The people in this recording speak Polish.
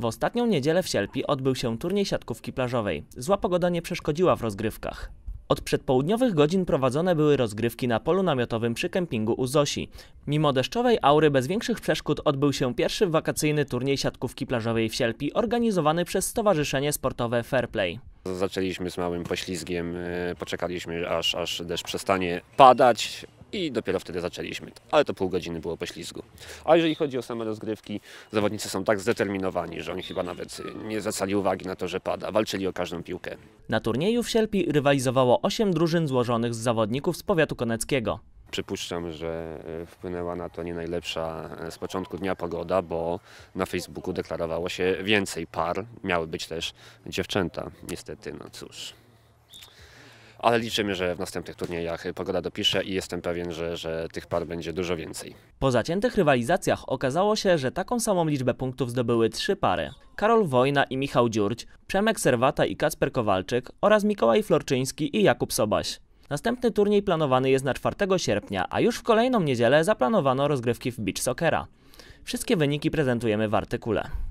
W ostatnią niedzielę w Sielpi odbył się turniej siatkówki plażowej. Zła pogoda nie przeszkodziła w rozgrywkach. Od przedpołudniowych godzin prowadzone były rozgrywki na polu namiotowym przy kempingu u Zosi. Mimo deszczowej aury bez większych przeszkód odbył się pierwszy wakacyjny turniej siatkówki plażowej w Sielpi organizowany przez Stowarzyszenie Sportowe Fairplay. Zaczęliśmy z małym poślizgiem, e, poczekaliśmy aż, aż deszcz przestanie padać, i dopiero wtedy zaczęliśmy. Ale to pół godziny było poślizgu. A jeżeli chodzi o same rozgrywki, zawodnicy są tak zdeterminowani, że oni chyba nawet y, nie zwracali uwagi na to, że pada. Walczyli o każdą piłkę. Na turnieju w Sielpi rywalizowało 8 drużyn złożonych z zawodników z powiatu koneckiego. Przypuszczam, że y, wpłynęła na to nie najlepsza y, z początku dnia pogoda, bo na Facebooku deklarowało się więcej par. Miały być też dziewczęta. Niestety, no cóż ale liczymy, że w następnych turniejach pogoda dopisze i jestem pewien, że, że tych par będzie dużo więcej. Po zaciętych rywalizacjach okazało się, że taką samą liczbę punktów zdobyły trzy pary. Karol Wojna i Michał Dziurć, Przemek Serwata i Kacper Kowalczyk oraz Mikołaj Florczyński i Jakub Sobaś. Następny turniej planowany jest na 4 sierpnia, a już w kolejną niedzielę zaplanowano rozgrywki w beach soccera. Wszystkie wyniki prezentujemy w artykule.